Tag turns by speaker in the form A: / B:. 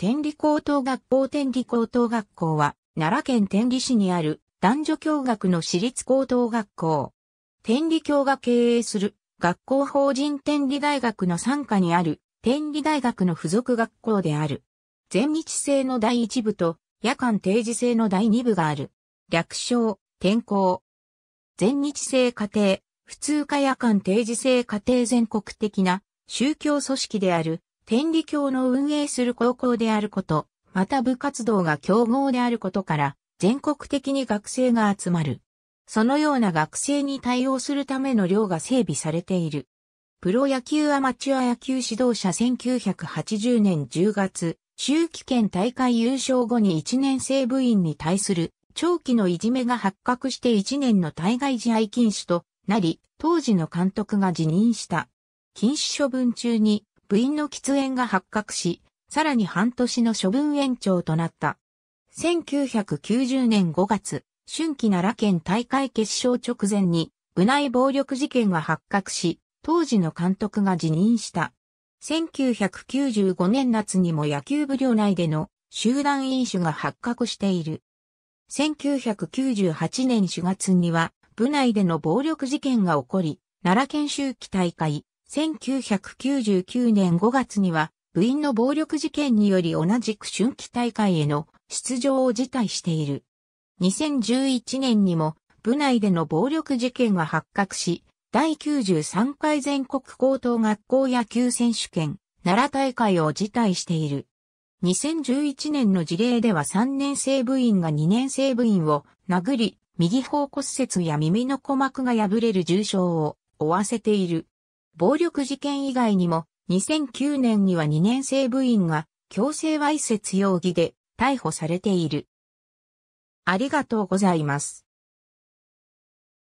A: 天理高等学校天理高等学校は、奈良県天理市にある男女共学の私立高等学校。天理教が経営する学校法人天理大学の傘下にある天理大学の付属学校である。全日制の第1部と夜間定時制の第2部がある。略称、天校。全日制家庭、普通科夜間定時制家庭全国的な宗教組織である天理教の運営する高校であること、また部活動が競合であることから、全国的に学生が集まる。そのような学生に対応するための寮が整備されている。プロ野球アマチュア野球指導者1980年10月、秋季県大会優勝後に1年生部員に対する長期のいじめが発覚して1年の対外試合禁止となり、当時の監督が辞任した。禁止処分中に部員の喫煙が発覚し、さらに半年の処分延長となった。1990年5月、春季奈良県大会決勝直前に部内暴力事件が発覚し、当時の監督が辞任した。1995年夏にも野球部寮内での集団飲酒が発覚している。1998年4月には部内での暴力事件が起こり、奈良県秋季大会1999年5月には部員の暴力事件により同じく春季大会への出場を辞退している。2011年にも部内での暴力事件が発覚し、第93回全国高等学校野球選手権奈良大会を辞退している。2011年の事例では3年生部員が2年生部員を殴り、右方骨折や耳の鼓膜が破れる重傷を負わせている。暴力事件以外にも、2009年には2年生部員が強制わいせつ容疑で逮捕されている。ありがとうございます。